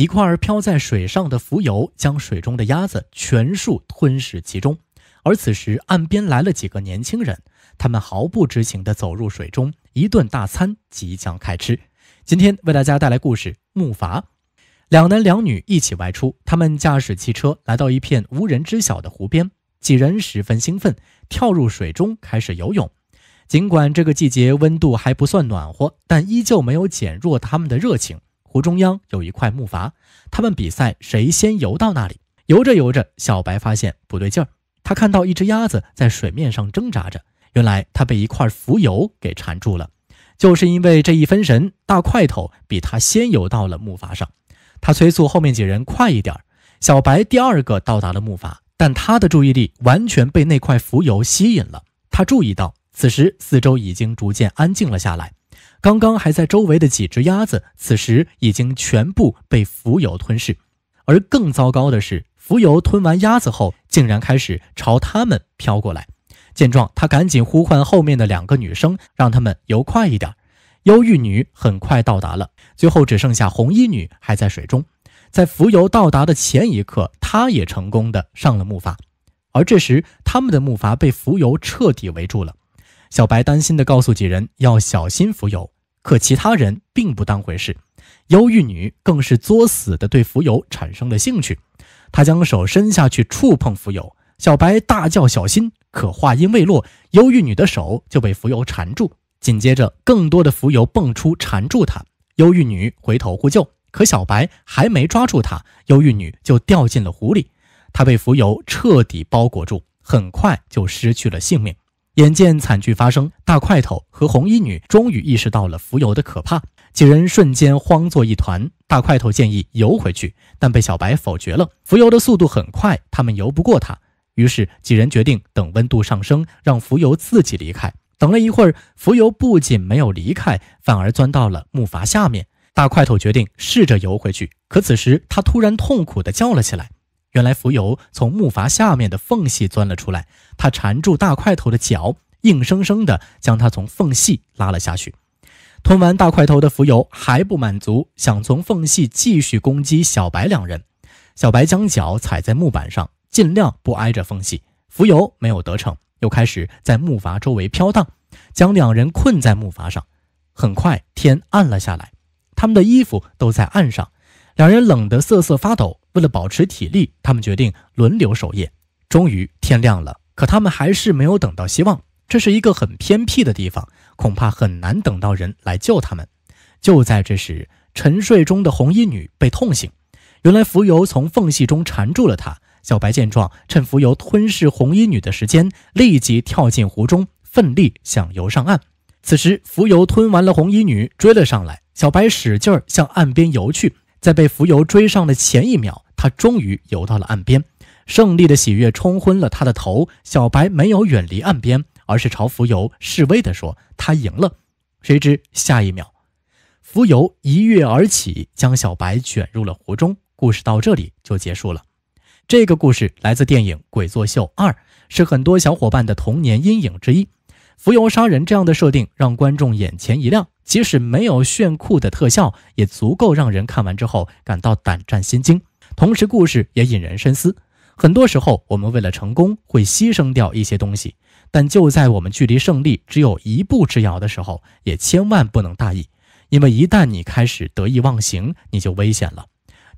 一块儿漂在水上的浮游，将水中的鸭子全数吞噬其中。而此时，岸边来了几个年轻人，他们毫不知情地走入水中，一顿大餐即将开吃。今天为大家带来故事《木筏》。两男两女一起外出，他们驾驶汽车来到一片无人知晓的湖边，几人十分兴奋，跳入水中开始游泳。尽管这个季节温度还不算暖和，但依旧没有减弱他们的热情。湖中央有一块木筏，他们比赛谁先游到那里。游着游着，小白发现不对劲儿，他看到一只鸭子在水面上挣扎着，原来它被一块浮游给缠住了。就是因为这一分神，大块头比他先游到了木筏上。他催促后面几人快一点。小白第二个到达了木筏，但他的注意力完全被那块浮游吸引了。他注意到，此时四周已经逐渐安静了下来。刚刚还在周围的几只鸭子，此时已经全部被浮游吞噬。而更糟糕的是，浮游吞完鸭子后，竟然开始朝他们飘过来。见状，他赶紧呼唤后面的两个女生，让他们游快一点。忧郁女很快到达了，最后只剩下红衣女还在水中。在浮游到达的前一刻，她也成功的上了木筏。而这时，他们的木筏被浮游彻底围住了。小白担心地告诉几人要小心浮游，可其他人并不当回事。忧郁女更是作死的对浮游产生了兴趣，她将手伸下去触碰浮游，小白大叫小心，可话音未落，忧郁女的手就被浮游缠住，紧接着更多的浮游蹦出缠住她。忧郁女回头呼救，可小白还没抓住她，忧郁女就掉进了湖里，她被浮游彻底包裹住，很快就失去了性命。眼见惨剧发生，大块头和红衣女终于意识到了浮游的可怕，几人瞬间慌作一团。大块头建议游回去，但被小白否决了。浮游的速度很快，他们游不过他。于是几人决定等温度上升，让浮游自己离开。等了一会儿，浮游不仅没有离开，反而钻到了木筏下面。大块头决定试着游回去，可此时他突然痛苦地叫了起来。原来浮游从木筏下面的缝隙钻了出来，他缠住大块头的脚，硬生生地将他从缝隙拉了下去。吞完大块头的浮游还不满足，想从缝隙继续攻击小白两人。小白将脚踩在木板上，尽量不挨着缝隙。浮游没有得逞，又开始在木筏周围飘荡，将两人困在木筏上。很快天暗了下来，他们的衣服都在岸上，两人冷得瑟瑟发抖。为了保持体力，他们决定轮流守夜。终于天亮了，可他们还是没有等到希望。这是一个很偏僻的地方，恐怕很难等到人来救他们。就在这时，沉睡中的红衣女被痛醒。原来浮游从缝隙中缠住了她。小白见状，趁浮游吞噬红衣女的时间，立即跳进湖中，奋力想游上岸。此时，浮游吞完了红衣女，追了上来。小白使劲儿向岸边游去。在被浮游追上的前一秒，他终于游到了岸边，胜利的喜悦冲昏了他的头。小白没有远离岸边，而是朝浮游示威地说：“他赢了。”谁知下一秒，浮游一跃而起，将小白卷入了湖中。故事到这里就结束了。这个故事来自电影《鬼作秀二》，是很多小伙伴的童年阴影之一。浮游杀人这样的设定让观众眼前一亮。即使没有炫酷的特效，也足够让人看完之后感到胆战心惊。同时，故事也引人深思。很多时候，我们为了成功会牺牲掉一些东西，但就在我们距离胜利只有一步之遥的时候，也千万不能大意，因为一旦你开始得意忘形，你就危险了。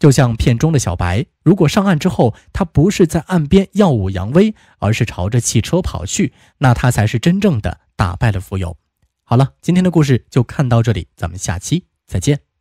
就像片中的小白，如果上岸之后，他不是在岸边耀武扬威，而是朝着汽车跑去，那他才是真正的打败了浮游。好了，今天的故事就看到这里，咱们下期再见。